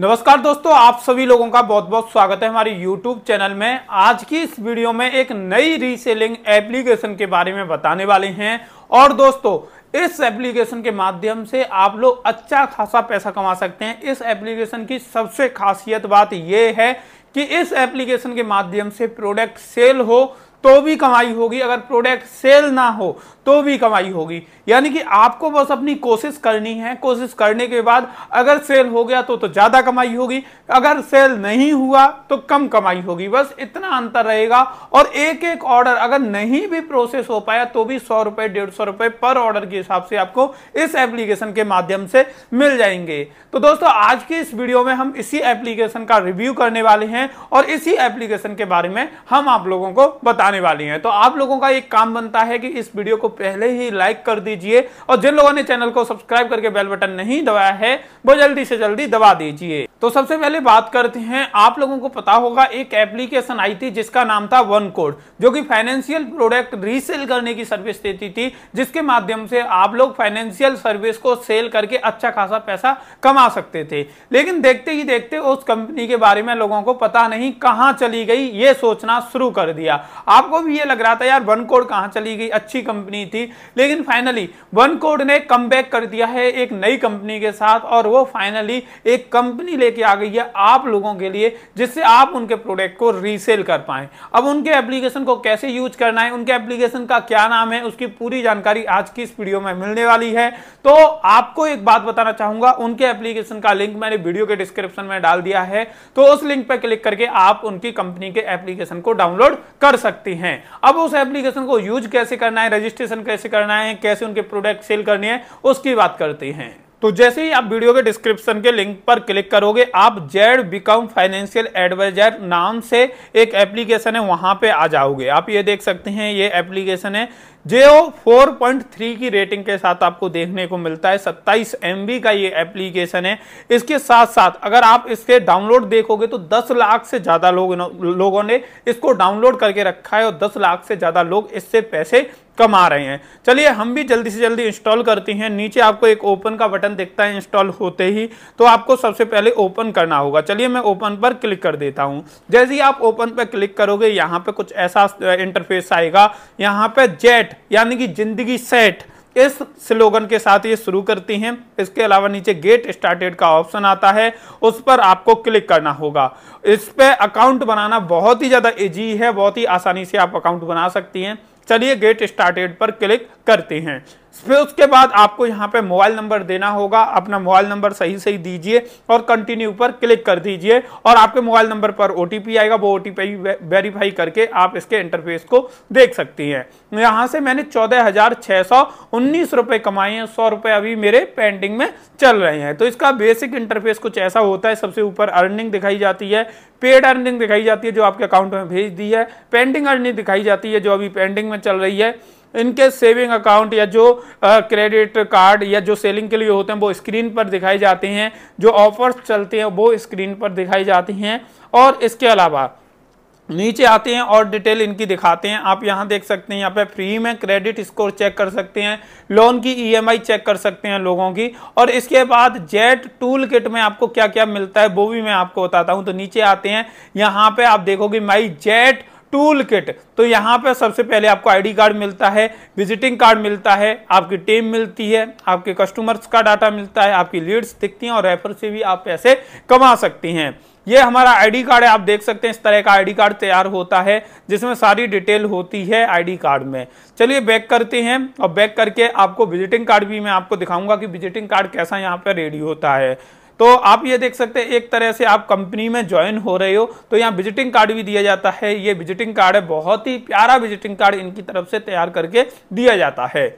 नमस्कार दोस्तों आप सभी लोगों का बहुत बहुत स्वागत है हमारे YouTube चैनल में आज की इस वीडियो में एक नई रीसेलिंग एप्लीकेशन के बारे में बताने वाले हैं और दोस्तों इस एप्लीकेशन के माध्यम से आप लोग अच्छा खासा पैसा कमा सकते हैं इस एप्लीकेशन की सबसे खासियत बात यह है कि इस एप्लीकेशन के माध्यम से प्रोडक्ट सेल हो तो भी कमाई होगी अगर प्रोडक्ट सेल ना हो तो भी कमाई होगी यानी कि आपको बस अपनी कोशिश करनी है कोशिश करने के बाद अगर सेल हो गया तो तो ज़्यादा कमाई होगी अगर सेल नहीं हुआ तो कम कमाई होगी बस इतना अंतर रहेगा और एक एक ऑर्डर अगर नहीं भी प्रोसेस हो पाया तो भी सौ रुपए डेढ़ सौ रुपए पर ऑर्डर के हिसाब से आपको इस एप्लीकेशन के माध्यम से मिल जाएंगे तो दोस्तों आज की इस वीडियो में हम इसी एप्लीकेशन का रिव्यू करने वाले हैं और इसी एप्लीकेशन के बारे में हम आप लोगों को बताने आने वाली हैं तो आप लोगों का एक काम बनता है कि इस वीडियो को पहले ही लाइक कर दीजिए और जिन लोगों ने चैनल को सब्सक्राइब करके बेल बटन नहीं दबाया है वो जल्दी से जल्दी दबा दीजिए तो सबसे पहले बात करते हैं आप लोगों को पता होगा एक एप्लीकेशन आई थी जिसका नाम था वन कोड जो कि फाइनेंशियल प्रोडक्ट रीसेल करने की सर्विस देती थी जिसके माध्यम से आप लोग फाइनेंशियल सर्विस को सेल करके अच्छा खासा पैसा कमा सकते थे लेकिन देखते ही देखते उस कंपनी के बारे में लोगों को पता नहीं कहां चली गई ये सोचना शुरू कर दिया आप आपको भी ये लग रहा था यार वन कोड कहाँ चली गई अच्छी कंपनी थी लेकिन फाइनली वन कोड ने कम कर दिया है एक नई कंपनी के साथ और वो फाइनली एक कंपनी लेके आ गई है आप लोगों के लिए जिससे आप उनके प्रोडक्ट को रीसेल कर पाए अब उनके एप्लीकेशन को कैसे यूज करना है उनके एप्लीकेशन का क्या नाम है उसकी पूरी जानकारी आज की इस वीडियो में मिलने वाली है तो आपको एक बात बताना चाहूंगा उनके एप्लीकेशन का लिंक मैंने वीडियो के डिस्क्रिप्शन में डाल दिया है तो उस लिंक पर क्लिक करके आप उनकी कंपनी के एप्लीकेशन को डाउनलोड कर सकते सकते हैं अब उस एप्लीकेशन को यूज कैसे करना है रजिस्ट्रेशन कैसे करना है कैसे उनके प्रोडक्ट सेल करने हैं उसकी बात करते हैं तो जैसे ही आप वीडियो के डिस्क्रिप्शन के लिंक पर क्लिक करोगे आप जेड बिकम फाइनेंशियल एडवाइजर नाम से एक एप्लीकेशन है वहां पे आ जाओगे आप ये देख सकते हैं ये एप्लीकेशन है जेओ 4.3 की रेटिंग के साथ आपको देखने को मिलता है सत्ताईस एम का ये एप्लीकेशन है इसके साथ साथ अगर आप इसके डाउनलोड देखोगे तो 10 लाख से ज़्यादा लोग लोगों ने इसको डाउनलोड करके रखा है और 10 लाख से ज़्यादा लोग इससे पैसे कमा रहे हैं चलिए हम भी जल्दी से जल्दी इंस्टॉल करते हैं नीचे आपको एक ओपन का बटन दिखता है इंस्टॉल होते ही तो आपको सबसे पहले ओपन करना होगा चलिए मैं ओपन पर क्लिक कर देता हूं जैसे ही आप ओपन पर क्लिक करोगे यहाँ पे कुछ ऐसा इंटरफेस आएगा यहाँ पे जेट यानी कि जिंदगी सेट इस स्लोगन के साथ ये शुरू करती हैं इसके अलावा नीचे गेट स्टार्टेड का ऑप्शन आता है उस पर आपको क्लिक करना होगा इस पर अकाउंट बनाना बहुत ही ज़्यादा इजी है बहुत ही आसानी से आप अकाउंट बना सकती हैं चलिए गेट स्टार्टेड पर क्लिक करते हैं फिर उसके बाद आपको यहाँ पे मोबाइल नंबर देना होगा अपना मोबाइल नंबर सही सही दीजिए और कंटिन्यू पर क्लिक कर दीजिए और आपके मोबाइल नंबर पर ओ आएगा वो ओ वेरीफाई करके आप इसके इंटरफेस को देख सकती हैं यहाँ से मैंने चौदह हजार छः सौ उन्नीस रुपये कमाए हैं सौ रुपये अभी मेरे पेंडिंग में चल रहे हैं तो इसका बेसिक इंटरफेस कुछ ऐसा होता है सबसे ऊपर अर्निंग दिखाई जाती है पेड अर्निंग दिखाई जाती है जो आपके अकाउंट में भेज दी है पेंडिंग अर्निंग दिखाई जाती है जो अभी पेंडिंग में चल रही है इनके सेविंग अकाउंट या जो क्रेडिट कार्ड या जो सेलिंग के लिए होते हैं वो स्क्रीन पर दिखाई जाते हैं जो ऑफर्स चलते हैं वो स्क्रीन पर दिखाई जाती हैं और इसके अलावा नीचे आते हैं और डिटेल इनकी दिखाते हैं आप यहां देख सकते हैं यहाँ पे फ्री में क्रेडिट स्कोर चेक कर सकते हैं लोन की ईएमआई चेक कर सकते हैं लोगों की और इसके बाद जेट टूल किट में आपको क्या क्या मिलता है वो भी मैं आपको बताता हूँ तो नीचे आते हैं यहां पे आप देखोगे माई जेट टूल किट तो यहाँ पर सबसे पहले आपको आईडी कार्ड मिलता है विजिटिंग कार्ड मिलता है आपकी टीम मिलती है आपके कस्टमर्स का डाटा मिलता है आपकी लीड्स दिखती हैं और रेफर से भी आप पैसे कमा सकती हैं ये हमारा आईडी कार्ड है आप देख सकते हैं इस तरह का आईडी कार्ड तैयार होता है जिसमें सारी डिटेल होती है आईडी कार्ड में चलिए बैक करते हैं और बैक करके आपको विजिटिंग कार्ड भी मैं आपको दिखाऊंगा कि विजिटिंग कार्ड कैसा यहाँ पर रेडी होता है तो आप ये देख सकते हैं एक तरह से आप कंपनी में ज्वाइन हो रहे हो तो यहाँ विजिटिंग कार्ड भी दिया जाता है ये विजिटिंग कार्ड है बहुत ही प्यारा विजिटिंग कार्ड इनकी तरफ से तैयार करके दिया जाता है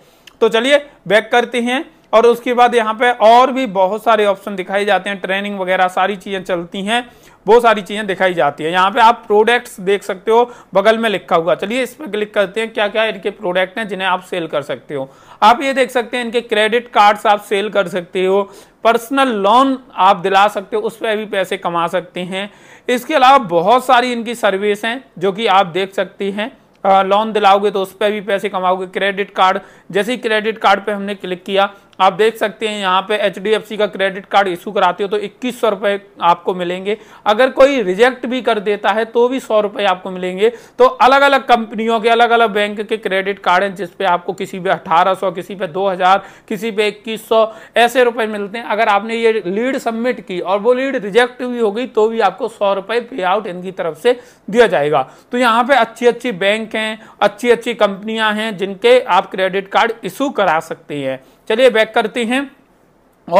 तो चलिए बैक करते हैं और उसके बाद यहाँ पे और भी बहुत सारे ऑप्शन दिखाए जाते हैं ट्रेनिंग वगैरह सारी चीज़ें चलती हैं वो सारी चीज़ें दिखाई जाती है यहाँ पे आप प्रोडक्ट्स देख सकते हो बगल में लिखा हुआ चलिए इस पर क्लिक करते हैं क्या क्या इनके प्रोडक्ट हैं जिन्हें आप सेल कर सकते हो आप ये देख सकते हैं इनके क्रेडिट कार्ड्स आप सेल कर सकते हो पर्सनल लोन आप दिला सकते हो उस पर भी पैसे कमा सकते हैं इसके अलावा बहुत सारी इनकी सर्विस हैं जो कि आप देख सकती हैं लोन दिलाओगे तो उस पर भी पैसे कमाओगे क्रेडिट कार्ड जैसे ही क्रेडिट कार्ड पे हमने क्लिक किया आप देख सकते हैं यहाँ पे एच का क्रेडिट कार्ड इशू कराते हो तो इक्कीस सौ रुपए आपको मिलेंगे अगर कोई रिजेक्ट भी कर देता है तो भी सौ रुपए आपको मिलेंगे तो अलग अलग कंपनियों के अलग अलग बैंक के क्रेडिट कार्ड हैं जिसपे आपको किसी पे 1800 किसी पे 2000 किसी पे 2100 ऐसे रुपए मिलते हैं अगर आपने ये लीड सबमिट की और वो लीड रिजेक्ट भी हो गई तो भी आपको सौ रुपए पे आउट इनकी तरफ से दिया जाएगा तो यहाँ पे अच्छी अच्छी बैंक हैं अच्छी अच्छी कंपनियाँ हैं जिनके आप क्रेडिट कार्ड इशू करा सकते हैं चलिए बैक करते हैं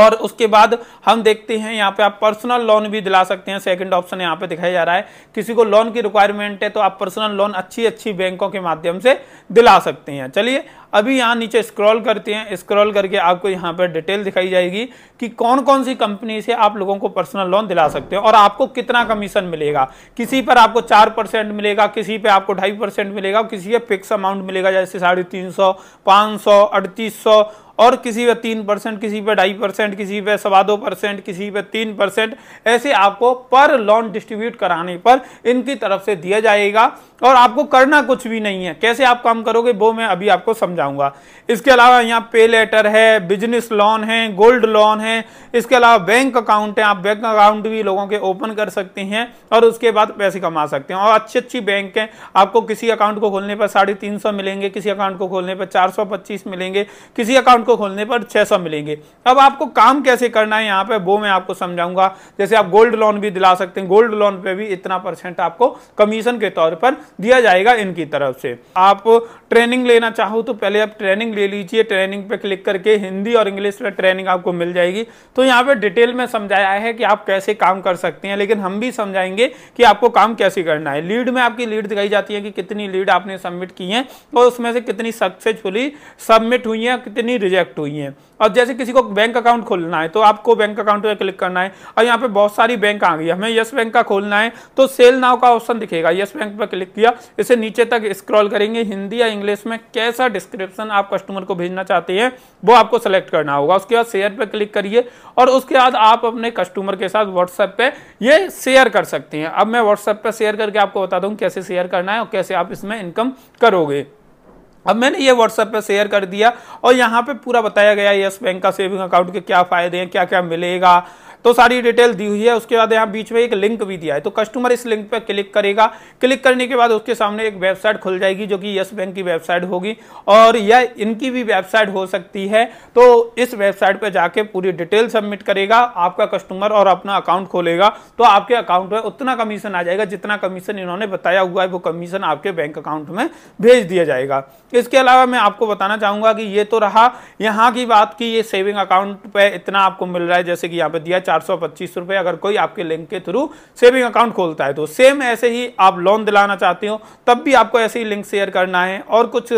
और उसके बाद हम देखते हैं यहाँ पे आप पर्सनल लोन भी दिला सकते हैं सेकंड ऑप्शन यहाँ पे दिखाया जा रहा है किसी को लोन की रिक्वायरमेंट है तो आप पर्सनल लोन अच्छी अच्छी बैंकों के माध्यम से दिला सकते हैं चलिए अभी यहाँ नीचे स्क्रॉल करते हैं स्क्रॉल करके आपको यहाँ पर डिटेल दिखाई जाएगी कि कौन कौन सी कंपनी से आप लोगों को पर्सनल लोन दिला सकते हैं और आपको कितना कमीशन मिलेगा किसी पर आपको चार परसेंट मिलेगा किसी पे आपको ढाई परसेंट मिलेगा किसी पे फिक्स अमाउंट मिलेगा जैसे साढ़े तीन सौ पाँच सौ अड़तीस सौ और किसी पे तीन परसेंट किसी पे ढाई परसेंट किसी पे सवा दो परसेंट किसी पे तीन परसेंट ऐसे आपको पर लोन डिस्ट्रीब्यूट कराने पर इनकी तरफ से दिया जाएगा और आपको करना कुछ भी नहीं है कैसे आप काम करोगे वो मैं अभी आपको समझाऊंगा इसके अलावा यहाँ पे लेटर है बिजनेस लोन है गोल्ड लोन है इसके अलावा बैंक अकाउंट है आप बैंक अकाउंट भी लोगों के ओपन कर सकते हैं और उसके बाद पैसे कमा सकते हैं और अच्छी अच्छी बैंक हैं आपको किसी अकाउंट को खोलने पर साढ़े तीन सौ मिलेंगे किसी अकाउंट को खोलने पर चार सौ पच्चीस मिलेंगे किसी अकाउंट को खोलने पर छः सौ मिलेंगे अब आपको काम कैसे करना है यहाँ पर वो मैं आपको समझाऊंगा जैसे आप गोल्ड लोन भी दिला सकते हैं गोल्ड लोन पर भी इतना परसेंट आपको कमीशन के तौर पर दिया जाएगा इनकी तरफ से आप ट्रेनिंग लेना चाहो तो पहले आप ट्रेनिंग ले लीजिए ट्रेनिंग पे क्लिक करके हिंदी और इंग्लिश में ट्रेनिंग आपको मिल जाएगी तो यहाँ पे डिटेल में समझाया है कि आप कैसे काम कर सकते हैं लेकिन हम भी समझाएंगे कि आपको काम कैसे करना है लीड में आपकी लीड दिखाई जाती है कि कितनी लीड आपने सबमिट की है और उसमें से कितनी सक्सेसफुली सबमिट हुई है कितनी रिजेक्ट हुई है और जैसे किसी को बैंक अकाउंट खोलना है तो आपको बैंक अकाउंट पर क्लिक करना है और यहाँ पे बहुत सारी बैंक आ गई हमें यस बैंक का खोलना है तो सेल नाव का ऑप्शन दिखेगा यस बैंक पर क्लिक किया इसे नीचे तक स्क्रॉल करेंगे हिंदी या इंग्लिश में कैसा डिस्क्रिप्शन आप कस्टमर को भेजना चाहते हैं वो आपको सेलेक्ट करना होगा उसके बाद शेयर पर क्लिक करिए और उसके बाद आप अपने कस्टमर के साथ व्हाट्सएप पे ये शेयर कर सकते हैं अब मैं व्हाट्सएप पर शेयर करके आपको बता दूँ कैसे शेयर करना है और कैसे आप इसमें इनकम करोगे अब मैंने ये व्हाट्सएप पे शेयर कर दिया और यहाँ पे पूरा बताया गया यस बैंक का सेविंग अकाउंट के क्या फ़ायदे हैं क्या क्या मिलेगा तो सारी डिटेल दी हुई है उसके बाद यहाँ बीच में एक लिंक भी दिया है तो कस्टमर इस लिंक पर क्लिक करेगा क्लिक करने के बाद उसके सामने एक वेबसाइट खुल जाएगी जो कि यस बैंक की वेबसाइट होगी और यह इनकी भी वेबसाइट हो सकती है तो इस वेबसाइट पर जाके पूरी डिटेल सबमिट करेगा आपका कस्टमर और अपना अकाउंट खोलेगा तो आपके अकाउंट में उतना कमीशन आ जाएगा जितना कमीशन इन्होंने बताया हुआ है वो कमीशन आपके बैंक अकाउंट में भेज दिया जाएगा इसके अलावा मैं आपको बताना चाहूंगा कि ये तो रहा यहाँ की बात की ये सेविंग अकाउंट पे इतना आपको मिल रहा है जैसे कि यहाँ पे दिया चार सौ पच्चीस रुपए अगर कोई आपके लिंक के थ्रू सेविंग अकाउंट खोलता है तो सेम ऐसे ही आप लोन दिलाना चाहते हो तब भी आपको ऐसे ही लिंक शेयर करना है और कुछ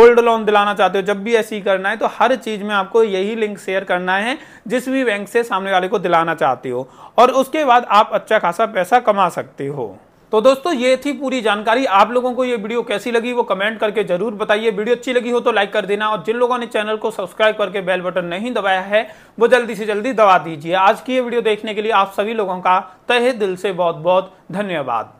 गोल्ड लोन दिलाना चाहते हो जब भी ऐसे ही करना है तो हर चीज में आपको यही लिंक शेयर करना है जिस भी बैंक से सामने वाले को दिलाना चाहते हो और उसके बाद आप अच्छा खासा पैसा कमा सकते हो तो दोस्तों ये थी पूरी जानकारी आप लोगों को ये वीडियो कैसी लगी वो कमेंट करके जरूर बताइए वीडियो अच्छी लगी हो तो लाइक कर देना और जिन लोगों ने चैनल को सब्सक्राइब करके बेल बटन नहीं दबाया है वो जल्दी से जल्दी दबा दीजिए आज की ये वीडियो देखने के लिए आप सभी लोगों का तहे दिल से बहुत बहुत धन्यवाद